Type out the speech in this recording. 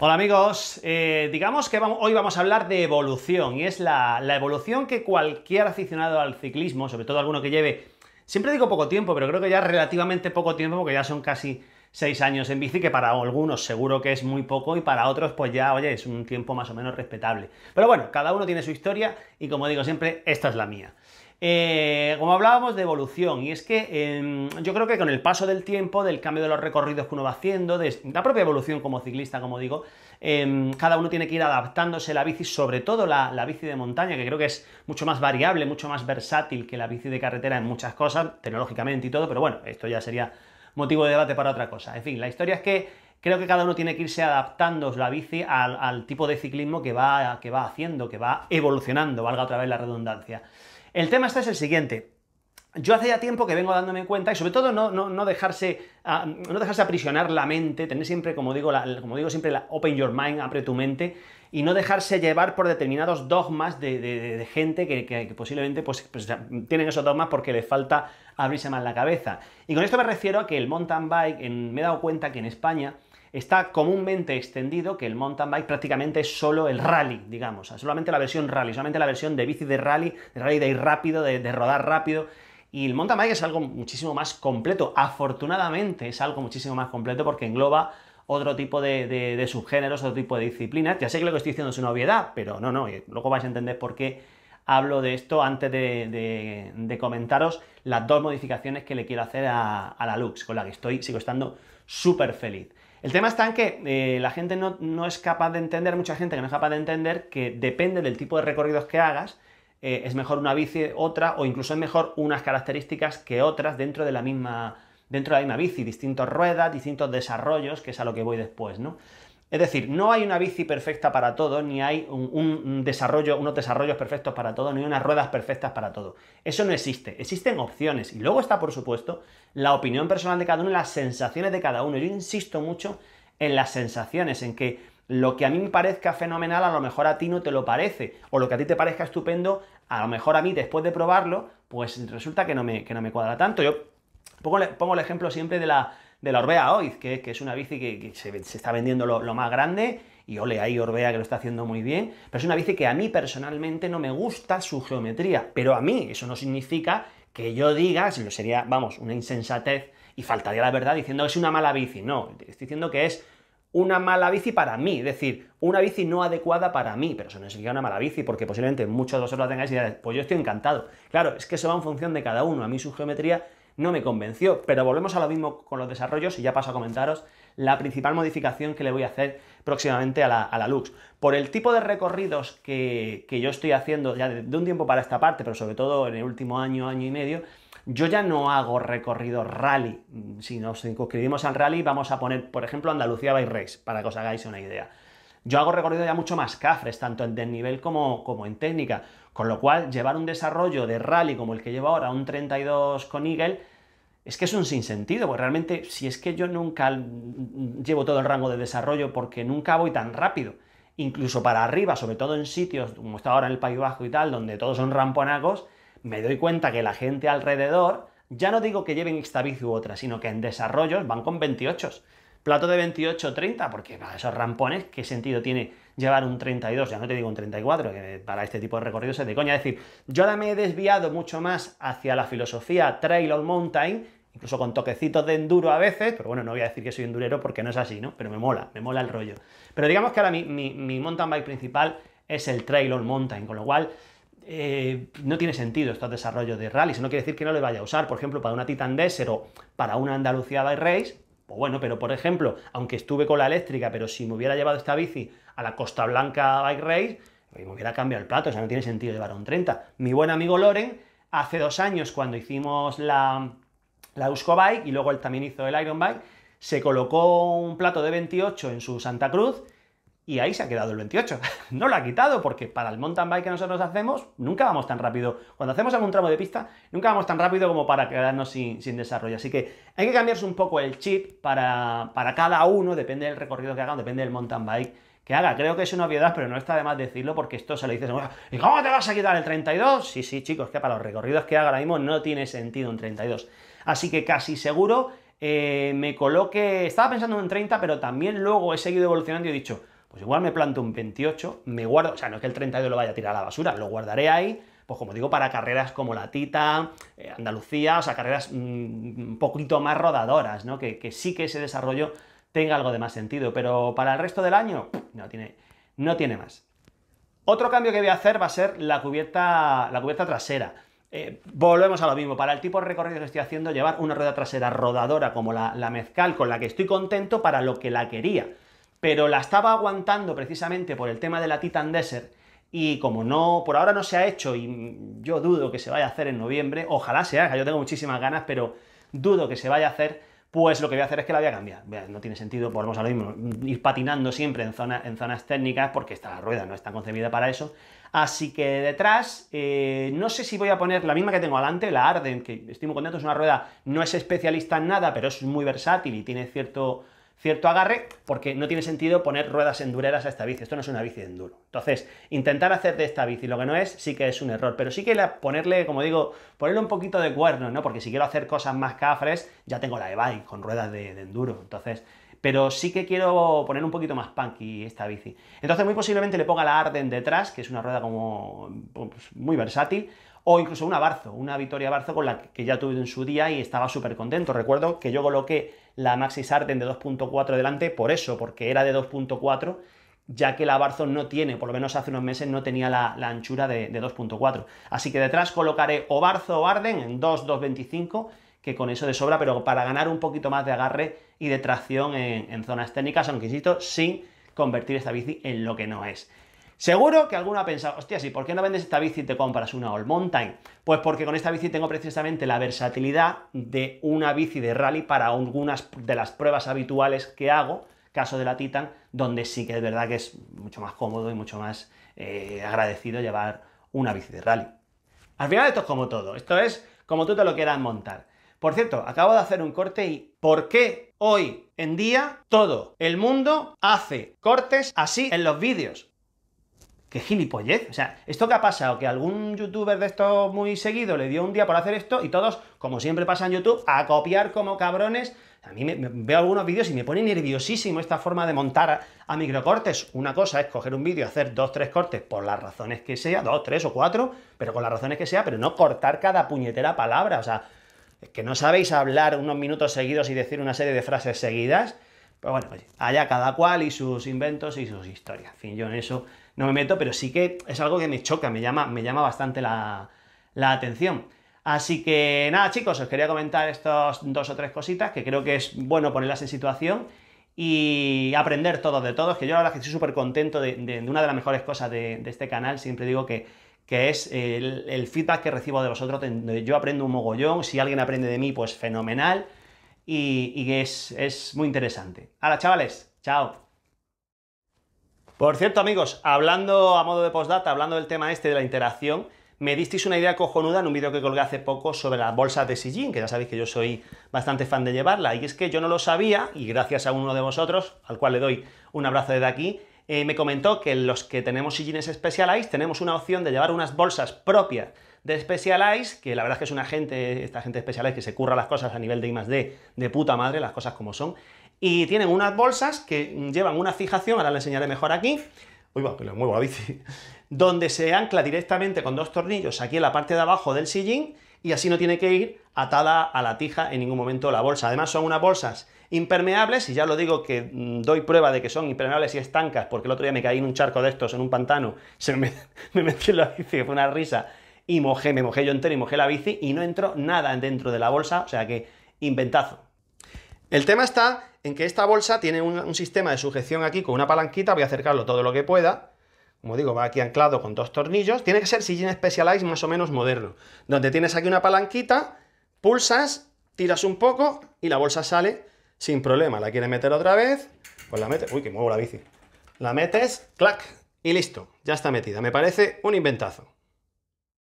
Hola amigos, eh, digamos que hoy vamos a hablar de evolución y es la, la, evolución que cualquier aficionado al ciclismo, sobre todo alguno que lleve, siempre digo poco tiempo, pero creo que ya relativamente poco tiempo porque ya son casi seis años en bici, que para algunos seguro que es muy poco y para otros pues ya, oye, es un tiempo más o menos respetable. Pero bueno, cada uno tiene su historia y como digo siempre, esta es la mía. Eh, como hablábamos de evolución, y es que em, yo creo que con el paso del tiempo, del cambio de los recorridos que uno va haciendo, de la propia evolución como ciclista, como digo, em, cada uno tiene que ir adaptándose la bici, sobre todo la, bici de montaña, que creo que es mucho más variable, mucho más versátil que la bici de carretera en muchas cosas, tecnológicamente y todo, pero bueno, esto ya sería motivo de debate para otra cosa. En fin, la historia es que creo que cada uno tiene que irse adaptando la bici al, tipo de ciclismo que va haciendo, que va evolucionando, valga otra vez la redundancia. El tema está es el siguiente. Yo hace ya tiempo que vengo dándome cuenta, y sobre todo no, no, no dejarse, ah, no aprisionar la mente, tener siempre, como digo, como digo siempre, la open your mind, abre tu mente, y no dejarse llevar por determinados dogmas de, gente que, que, posiblemente pues, pues tienen esos dogmas porque les falta abrirse más la cabeza. Y con esto me refiero a que el mountain bike, me he dado cuenta que en España está comúnmente extendido que el mountain bike prácticamente es solo el rally, digamos, solamente la versión rally, solamente la versión de bici de rally, de rally de ir rápido, de, rodar rápido. Y el mountain bike es algo muchísimo más completo. Afortunadamente es algo muchísimo más completo porque engloba otro tipo de, subgéneros, otro tipo de disciplinas. Ya sé que lo que estoy diciendo es una obviedad, pero no, no, luego vais a entender por qué hablo de esto antes de, comentaros las dos modificaciones que le quiero hacer a, a, la Lux, con la que estoy, sigo estando súper feliz. El tema está en que eh, la gente no, es capaz de entender, mucha gente que no es capaz de entender que depende del tipo de recorridos que hagas, eh, es mejor una bici, otra, o incluso es mejor unas características que otras dentro de la misma, dentro de la misma bici, distintos ruedas, distintos desarrollos, que es a lo que voy después, ¿no? Es decir, no hay una bici perfecta para todo, ni hay un, desarrollo, unos desarrollos perfectos para todo, ni unas ruedas perfectas para todo. Eso no existe. Existen opciones. Y luego está, por supuesto, la opinión personal de cada uno y las sensaciones de cada uno. Yo insisto mucho en las sensaciones, en que lo que a mí me parezca fenomenal, a lo mejor a ti no te lo parece. O lo que a ti te parezca estupendo, a lo mejor a mí, después de probarlo, pues resulta que no me, que no me cuadra tanto. Yo pongo el ejemplo siempre de la de la Orbea Oiz, que, que es una bici que, se, está vendiendo lo, más grande, y ole ahí Orbea que lo está haciendo muy bien, pero es una bici que a mí personalmente no me gusta su geometría, pero a mí eso no significa que yo diga, si lo sería, vamos, una insensatez y faltaría la verdad diciendo que es una mala bici, no, estoy diciendo que es una mala bici para mí, es decir, una bici no adecuada para mí, pero eso no significa una mala bici, porque posiblemente muchos de vosotros la tengáis y diréis, pues yo estoy encantado. Claro, es que eso va en función de cada uno, a mí su geometría no me convenció, pero volvemos a lo mismo con los desarrollos y ya paso a comentaros la principal modificación que le voy a hacer próximamente a la, Lux. Por el tipo de recorridos que, yo estoy haciendo ya de, un tiempo para esta parte, pero sobre todo en el último año, año y medio, yo ya no hago recorrido rally. Mm, si nos inscribimos al rally, vamos a poner, por ejemplo, Andalucía by Race, para que os hagáis una idea. Yo hago recorrido ya mucho más cafres, tanto en desnivel como, como en técnica. Con lo cual, llevar un desarrollo de rally como el que llevo ahora, un 32 con Eagle, es que es un sinsentido, porque realmente si es que yo nunca mm, llevo todo el rango de desarrollo porque nunca voy tan rápido. Incluso para arriba, sobre todo en sitios como está ahora en el País Bajo y tal, donde todos son ramponacos, me doy cuenta que la gente alrededor, ya no digo que lleven bici u otra, sino que en desarrollos van con 28. Plato de 28, 30, porque esos rampones, ¿qué sentido tiene llevar un 32? Ya no te digo un 34, que para este tipo de recorridos es de coña. Es decir, yo ahora me he desviado mucho más hacia la filosofía trail on mountain, incluso con toquecitos de enduro a veces, pero bueno, no voy a decir que soy endurero porque no es así, ¿no? Pero me mola, me mola el rollo. Pero digamos que ahora mi, mi, mountain bike principal es el trail or mountain, con lo cual... Eh, no tiene sentido estos desarrollos de rally. no quiere decir que no le vaya a usar, por ejemplo, para una Titan Desert o para una Andalucía by Race, pues bueno, pero por ejemplo, aunque estuve con la eléctrica, pero si me hubiera llevado esta bici a la Costa Blanca Bike Race, pues me hubiera cambiado el plato, o sea, no tiene sentido llevar un 30. Mi buen amigo Loren, hace dos años, cuando hicimos la, la Bike, y luego él también hizo el Iron Bike, se colocó un plato de 28 en su Santa Cruz, y ahí se ha quedado el 28. no lo ha quitado porque para el mountain bike que nosotros hacemos nunca vamos tan rápido. Cuando hacemos algún tramo de pista, nunca vamos tan rápido como para quedarnos sin, desarrollo. Así que hay que cambiarse un poco el chip para, cada uno, depende del recorrido que hagan, depende del mountain bike que haga. Creo que es una obviedad, pero no está de más decirlo porque esto se lo dices, ¿y cómo te vas a quitar el 32? Sí, sí, chicos, que para los recorridos que haga ahora mismo no tiene sentido un 32. Así que casi seguro eh, me coloque, estaba pensando en un 30, pero también luego he seguido evolucionando y he dicho, pues igual me planto un 28, me guardo, o sea, no es que el 32 lo vaya a tirar a la basura, lo guardaré ahí, pues como digo, para carreras como la Tita, eh, Andalucía, o sea, carreras mm, un poquito más rodadoras, ¿no? Que, sí que ese desarrollo tenga algo de más sentido, pero para el resto del año no tiene, no tiene más. Otro cambio que voy a hacer va a ser la cubierta, la cubierta trasera. Eh, volvemos a lo mismo, para el tipo de recorrido que estoy haciendo, llevar una rueda trasera rodadora como la mezcal, con la que estoy contento para lo que la quería pero la estaba aguantando precisamente por el tema de la Titan Desert y como no, por ahora no se ha hecho y yo dudo que se vaya a hacer en noviembre, ojalá sea, yo tengo muchísimas ganas, pero dudo que se vaya a hacer, pues lo que voy a hacer es que la voy a cambiar. No tiene sentido, volvemos a lo mismo, ir patinando siempre en, zona, en zonas técnicas porque esta rueda no está concebida para eso. Así que detrás, eh, no sé si voy a poner la misma que tengo adelante, la Arden, que estoy muy contento, es una rueda, no es especialista en nada, pero es muy versátil y tiene cierto cierto agarre, porque no tiene sentido poner ruedas endureras a esta bici. Esto no es una bici de enduro. Entonces, intentar hacer de esta bici lo que no es, sí que es un error. Pero sí que ponerle, como digo, ponerle un poquito de cuerno, ¿no? Porque si quiero hacer cosas más cafres, ya tengo la e-bike con ruedas de, enduro. Entonces, pero sí que quiero poner un poquito más punky esta bici. Entonces muy posiblemente le ponga la Arden detrás, que es una rueda como pues, muy versátil, o incluso una Barzo, una Victoria Barzo con la que ya tuve en su día y estaba súper contento. Recuerdo que yo coloqué la Maxi Arden de 2.4 delante, por eso, porque era de 2.4 ya que la Barzo no tiene, por lo menos hace unos meses no tenía la, anchura de, 2.4. Así que detrás colocaré o Barzo o Arden en 2.225, que con eso de sobra, pero para ganar un poquito más de agarre y de tracción en, en zonas técnicas, aunque insisto, sin convertir esta bici en lo que no es. Seguro que alguno ha pensado, hostia, sí, ¿por qué no vendes esta bici y te compras una All Mountain? Pues porque con esta bici tengo precisamente la versatilidad de una bici de rally para algunas de las pruebas habituales que hago, caso de la Titan, donde sí que es verdad que es mucho más cómodo y mucho más eh, agradecido llevar una bici de rally. Al final esto es como todo, esto es como tú te lo quieras montar. Por cierto, acabo de hacer un corte y ¿por qué hoy en día todo el mundo hace cortes así en los vídeos? ¡Qué gilipollez! O sea, ¿esto que ha pasado? Que algún youtuber de estos muy seguido le dio un día por hacer esto y todos, como siempre pasa en YouTube, a copiar como cabrones. A mí me, veo algunos vídeos y me pone nerviosísimo esta forma de montar a, microcortes. Una cosa es coger un vídeo, hacer dos, tres cortes, por las razones que sea, dos, tres o cuatro, pero con las razones que sea, pero no cortar cada puñetera palabra. O sea, es que no sabéis hablar unos minutos seguidos y decir una serie de frases seguidas. Pero bueno, oye, pues allá cada cual y sus inventos y sus historias. En fin, yo en eso no me meto, pero sí que es algo que me choca, me llama, me llama bastante la, atención. Así que nada, chicos, os quería comentar estas dos o tres cositas que creo que es bueno ponerlas en situación y aprender todos de todos, que yo la verdad que estoy súper contento de, una de las mejores cosas de, este canal, siempre digo que, que es el, feedback que recibo de vosotros, yo aprendo un mogollón, si alguien aprende de mí, pues fenomenal, y, que es, es muy interesante. Ahora, chavales, chao. Por cierto, amigos, hablando a modo de postdata, hablando del tema este de la interacción, me disteis una idea cojonuda en un vídeo que colgué hace poco sobre las bolsas de sillín, que ya sabéis que yo soy bastante fan de llevarla, y es que yo no lo sabía, y gracias a uno de vosotros, al cual le doy un abrazo desde aquí, eh, me comentó que los que tenemos sillines Specialized tenemos una opción de llevar unas bolsas propias de Specialized, que la verdad es que es una gente, esta gente Specialized que se curra las cosas a nivel de I+.D. de puta madre, las cosas como son, y tienen unas bolsas que llevan una fijación, ahora la enseñaré mejor aquí, uy, va, que le muevo la bici, donde se ancla directamente con dos tornillos aquí en la parte de abajo del sillín y así no tiene que ir atada a la tija en ningún momento la bolsa. Además son unas bolsas impermeables y ya lo digo que mm, doy prueba de que son impermeables y estancas porque el otro día me caí en un charco de estos, en un pantano, se me, metí la bici, fue una risa y mojé, me mojé yo entero y mojé la bici y no entró nada dentro de la bolsa, o sea que inventazo. El tema está en que esta bolsa tiene un, sistema de sujeción aquí con una palanquita, voy a acercarlo todo lo que pueda, como digo, va aquí anclado con dos tornillos, tiene que ser sillín Specialized más o menos moderno, donde tienes aquí una palanquita, pulsas, tiras un poco y la bolsa sale sin problema. La quieres meter otra vez, pues la metes, uy, que muevo la bici, la metes, clac, y listo, ya está metida. Me parece un inventazo.